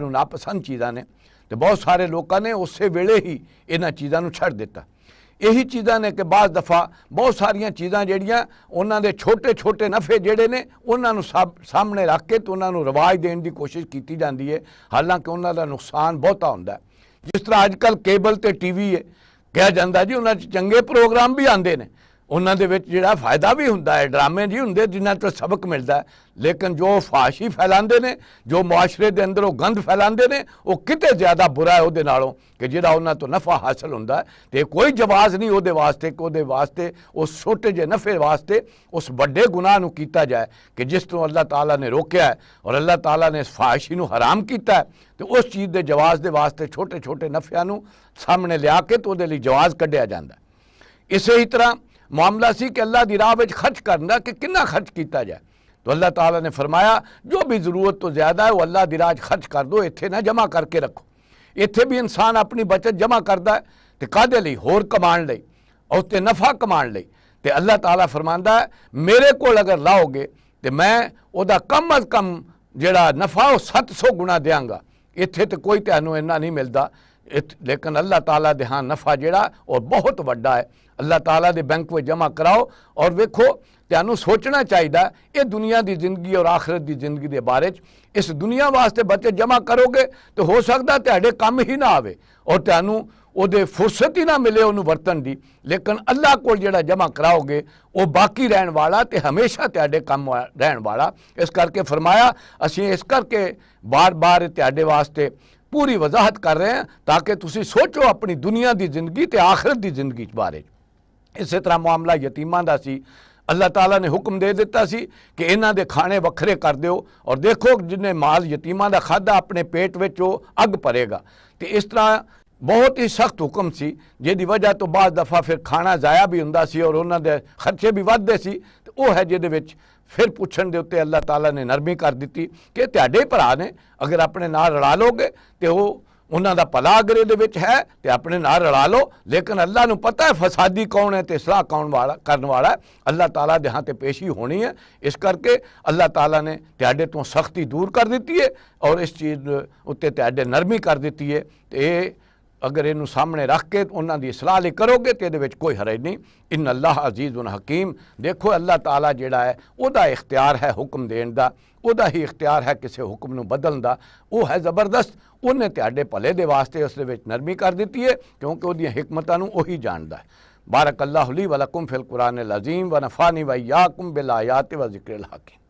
ਨੂੰ ਨਾਪਸੰਦ ਚੀਜ਼ਾਂ ਨੇ ਤੇ ਬਹੁਤ ਸਾਰੇ ਲੋਕਾਂ ਨੇ ਉਸੇ ਵੇਲੇ ਹੀ ਇਹਨਾਂ ਚੀਜ਼ਾਂ ਨੂੰ ਛੱਡ ਦਿੱਤਾ ਇਹੀ ਚੀਜ਼ਾਂ ਨੇ ਕਿ ਬਾਅਦ ਦਫਾ ਬਹੁਤ ਸਾਰੀਆਂ ਚੀਜ਼ਾਂ ਜਿਹੜੀਆਂ ਉਹਨਾਂ ਦੇ ਛੋਟੇ ਛੋਟੇ ਨਫੇ ਜਿਹੜੇ ਨੇ ਉਹਨਾਂ ਨੂੰ ਸਾਹਮਣੇ ਰੱਖ ਕੇ ਤੇ ਉਹਨਾਂ ਨੂੰ ਰਿਵਾਜ ਦੇਣ ਦੀ ਕੋਸ਼ਿਸ਼ ਕੀਤੀ ਜਾਂਦੀ ਹੈ ਹਾਲਾਂਕਿ ਉਹਨਾਂ ਦਾ ਨੁਕਸਾਨ ਬਹੁਤਾ ਹੁੰਦਾ ਜਿਸ ਤਰ੍ਹਾਂ ਅੱਜਕੱਲ ਕੇਬਲ ਤੇ ਟੀਵੀ ਹੈ ਕਿਹਾ ਜਾਂਦਾ ਜੀ ਉਹਨਾਂ 'ਚ ਚੰਗੇ ਪ੍ਰੋਗਰਾਮ ਵੀ ਆਉਂਦੇ ਨੇ ਉਹਨਾਂ ਦੇ ਵਿੱਚ ਜਿਹੜਾ ਫਾਇਦਾ ਵੀ ਹੁੰਦਾ ਹੈ ਡਰਾਮੇ ਜੀ ਹੁੰਦੇ ਜਿਨ੍ਹਾਂ ਤੋਂ ਸਬਕ ਮਿਲਦਾ ਲੇਕਿਨ ਜੋ ਫਾਸ਼ੀ ਫੈਲਾਉਂਦੇ ਨੇ ਜੋ ਮਾਸ਼ਰੇ ਦੇ ਅੰਦਰ ਉਹ ਗੰਦ ਫੈਲਾਉਂਦੇ ਨੇ ਉਹ ਕਿਤੇ ਜ਼ਿਆਦਾ ਬੁਰਾ ਹੈ ਉਹਦੇ ਨਾਲੋਂ ਕਿ ਜਿਹੜਾ ਉਹਨਾਂ ਤੋਂ ਨਫਾ ਹਾਸਲ ਹੁੰਦਾ ਤੇ ਕੋਈ ਜਵਾਜ਼ ਨਹੀਂ ਉਹਦੇ ਵਾਸਤੇ ਕਿ ਉਹਦੇ ਵਾਸਤੇ ਉਸ ਛੋਟੇ ਜਿਹੇ ਨਫੇ ਵਾਸਤੇ ਉਸ ਵੱਡੇ ਗੁਨਾਹ ਨੂੰ ਕੀਤਾ ਜਾਏ ਕਿ ਜਿਸ ਤੋਂ ਅੱਲਾਹ ਤਾਲਾ ਨੇ ਰੋਕਿਆ ਹੈ ਔਰ ਅੱਲਾਹ ਤਾਲਾ ਨੇ ਇਸ ਫਾਸ਼ੀ ਨੂੰ ਹਰਾਮ ਕੀਤਾ ਤੇ ਉਸ ਚੀਜ਼ ਦੇ ਜਵਾਜ਼ ਦੇ ਵਾਸਤੇ ਛੋਟੇ ਛੋਟੇ ਨਫਿਆਂ ਨੂੰ ਸਾਹਮਣੇ ਲਿਆ ਕੇ ਤੇ ਉਹਦੇ ਲਈ ਜਵਾਜ਼ ਕੱਢਿਆ ਜਾਂਦਾ ਇਸੇ ਹੀ ਤਰ੍ਹਾਂ मामला सी कि अल्लाह की राह खर्च करना कि किन्ना खर्च किया जाए तो अल्लाह ताला ने फरमाया जो भी ज़रूरत तो ज़्यादा है वो अल्लाह राह खर्च कर दो इतने ना जमा करके रखो इतने भी इंसान अपनी बचत जमा करता है तो कहते होर कमाण लिए और नफ़ा कमाण लिए तो अल्लाह ताला फरमाता है मेरे को अगर लाओगे तो मैं वह कम अज कम जोड़ा नफ़ा वह सत्त सौ गुणा देंगा इतने तो कोई तैनू इन्ना नहीं मिलता इत, लेकिन अल्लाह ताला दे हाँ नफा जेड़ा और बहुत व्डा है अल्लाह ताला दे बैंक में जमा कराओ और वेखो ਤੁਹਾਨੂੰ ਸੋਚਣਾ ਚਾਹੀਦਾ ਇਹ ਦੁਨੀਆ ਦੀ ਜ਼ਿੰਦਗੀ ਔਰ ਆਖਰਤ ਦੀ ਜ਼ਿੰਦਗੀ ਦੇ ਬਾਰੇ ਚ ਇਸ ਦੁਨੀਆ ਵਾਸਤੇ ਬੱਚੇ ਜਮਾ ਕਰੋਗੇ ਤੇ ਹੋ ਸਕਦਾ ਤੁਹਾਡੇ ਕੰਮ ਹੀ ਨਾ ਆਵੇ ਔਰ ਤੁਹਾਨੂੰ ਉਹਦੇ ਫੁਰਸਤ ਹੀ ਨਾ ਮਿਲੇ ਉਹਨੂੰ ਵਰਤਣ ਦੀ ਲੇਕਿਨ ਅੱਲਾਹ ਕੋਲ ਜਿਹੜਾ ਜਮਾ ਕਰਾਓਗੇ ਉਹ ਬਾਕੀ ਰਹਿਣ ਵਾਲਾ ਤੇ ਹਮੇਸ਼ਾ ਤੁਹਾਡੇ ਕੰਮ ਰਹਿਣ ਵਾਲਾ ਇਸ ਕਰਕੇ ਫਰਮਾਇਆ ਅਸੀਂ ਇਸ ਕਰਕੇ ਬਾਰ-ਬਾਰ ਤੁਹਾਡੇ ਵਾਸਤੇ पूरी वजाहत कर रहे हैं ताकि ਕਿ ਤੁਸੀਂ ਸੋਚੋ ਆਪਣੀ ਦੁਨੀਆ ਦੀ ਜ਼ਿੰਦਗੀ ਤੇ ਆਖਰਤ ਦੀ ਜ਼ਿੰਦਗੀ ਬਾਰੇ ਇਸੇ ਤਰ੍ਹਾਂ ਮਾਮਲਾ ਯਤੀਮਾਂ ਦਾ अल्लाह तला ने हुक्म दे दिता सी कि इन्हों के खाने वक्रे कर दौ और देखो जिन्हें माल यतीमा का खादा अपने पेट में अग भरेगा तो इस तरह बहुत ही सख्त हुक्म सी जेदी वजह तो बाद दफ़ा फिर खाना ज़ाया भी होंदा सी और ਉਹਨਾਂ ਦੇ ਖਰਚੇ ਵੀ ਵੱਧਦੇ ਸੀ ਤੇ ਉਹ ਹੈ ਜਿਹਦੇ ਵਿੱਚ ਫਿਰ ਪੁੱਛਣ ਦੇ ਉੱਤੇ ਅੱਲਾਹ ਤਾਲਾ ਨੇ ਨਰਮੀ ਕਰ ਦਿੱਤੀ ਕਿ ਤੁਹਾਡੇ ਭਰਾ ਨੇ ਅਗਰ ਆਪਣੇ ਨਾਲ ਰਲਾ ਲੋਗੇ ਤੇ ਉਹ ਉਹਨਾਂ ਦਾ ਭਲਾ ਅਗਰ ਇਹਦੇ ਵਿੱਚ ਹੈ ਤੇ ਆਪਣੇ ਨਾਲ ਰਲਾ ਲਓ ਲੇਕਿਨ ਅੱਲਾਹ ਨੂੰ ਪਤਾ ਹੈ ਫਸਾਦੀ ਕੌਣ ਹੈ ਤੇ ਇਸਲਾਹ ਕੌਣ ਵਾਲਾ ਕਰਨ ਵਾਲਾ ਅੱਲਾਹ ਤਾਲਾ ਦੇ ਹੱਥ ਤੇ ਪੇਸ਼ੀ ਹੋਣੀ ਹੈ ਇਸ ਕਰਕੇ ਅੱਲਾਹ ਤਾਲਾ ਨੇ ਤੁਹਾਡੇ ਤੋਂ ਸਖਤੀ ਦੂਰ ਕਰ ਦਿੱਤੀ ਹੈ ਔਰ ਇਸ ਚੀਜ਼ ਉੱਤੇ ਤੁਹਾਡੇ ਨਰਮੀ ਕਰ ਦਿੱਤੀ ਹੈ ਤੇ ਇਹ अगर इन सामने रख के तो उन्होंने की सलाह करोगे तो ये कोई हरज नहीं इन अल्लाह अजीज उन हकीम देखो अल्लाह तला जोड़ा है वह इख्तियार है हुक्म देने का वह ही इख्तियार है किसी हुक्म में बदलन का वह है जबरदस्त उन्हें तो भले के वास्ते उस नरमी कर दी है क्योंकि वोदिया हिकमतों उ जानता है बारक अल्लाह वलकुम फिल कुरान अजीम व नफ़ानी वयाकुम बिल आयात व जिक्र हाकिम